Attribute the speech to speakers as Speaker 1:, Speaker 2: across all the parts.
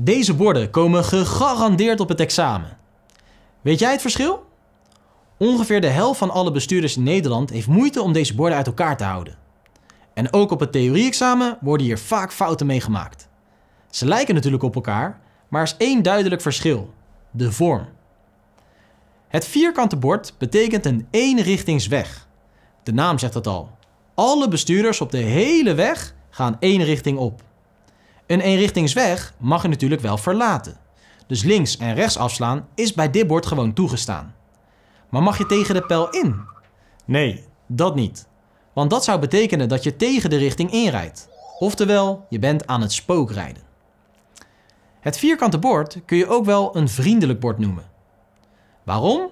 Speaker 1: Deze borden komen gegarandeerd op het examen. Weet jij het verschil? Ongeveer de helft van alle bestuurders in Nederland heeft moeite om deze borden uit elkaar te houden. En ook op het theorie-examen worden hier vaak fouten mee gemaakt. Ze lijken natuurlijk op elkaar, maar er is één duidelijk verschil: de vorm. Het vierkante bord betekent een eenrichtingsweg. De naam zegt dat al. Alle bestuurders op de hele weg gaan één richting op. Een eenrichtingsweg mag je natuurlijk wel verlaten. Dus links en rechts afslaan is bij dit bord gewoon toegestaan. Maar mag je tegen de pijl in? Nee, dat niet. Want dat zou betekenen dat je tegen de richting inrijdt. Oftewel, je bent aan het spookrijden. Het vierkante bord kun je ook wel een vriendelijk bord noemen. Waarom?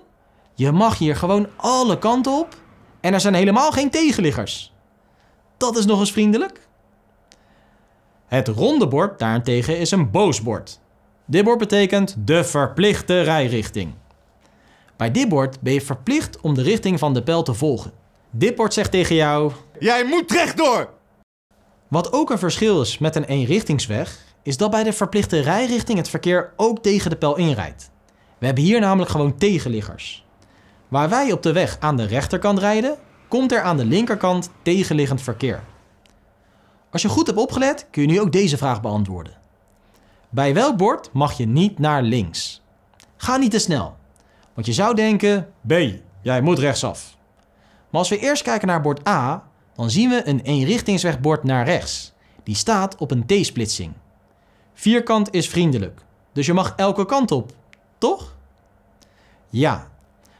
Speaker 1: Je mag hier gewoon alle kanten op en er zijn helemaal geen tegenliggers. Dat is nog eens vriendelijk. Het ronde bord daarentegen is een boos bord. Dit bord betekent de verplichte rijrichting. Bij dit bord ben je verplicht om de richting van de pijl te volgen. Dit bord zegt tegen jou... Jij moet rechtdoor! Wat ook een verschil is met een eenrichtingsweg, is dat bij de verplichte rijrichting het verkeer ook tegen de pijl inrijdt. We hebben hier namelijk gewoon tegenliggers. Waar wij op de weg aan de rechterkant rijden, komt er aan de linkerkant tegenliggend verkeer. Als je goed hebt opgelet, kun je nu ook deze vraag beantwoorden. Bij welk bord mag je niet naar links? Ga niet te snel, want je zou denken, B, jij moet rechtsaf. Maar als we eerst kijken naar bord A, dan zien we een eenrichtingswegbord naar rechts. Die staat op een T-splitsing. Vierkant is vriendelijk, dus je mag elke kant op, toch? Ja,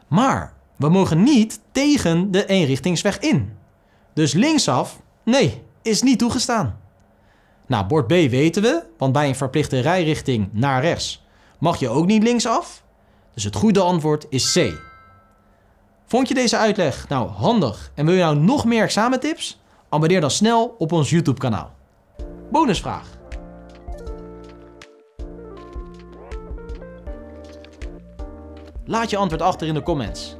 Speaker 1: maar we mogen niet tegen de eenrichtingsweg in. Dus linksaf, nee, is niet toegestaan. Nou, bord B weten we, want bij een verplichte rijrichting naar rechts mag je ook niet linksaf. Dus het goede antwoord is C. Vond je deze uitleg nou handig en wil je nou nog meer examentips? Abonneer dan snel op ons YouTube kanaal. Bonusvraag. Laat je antwoord achter in de comments.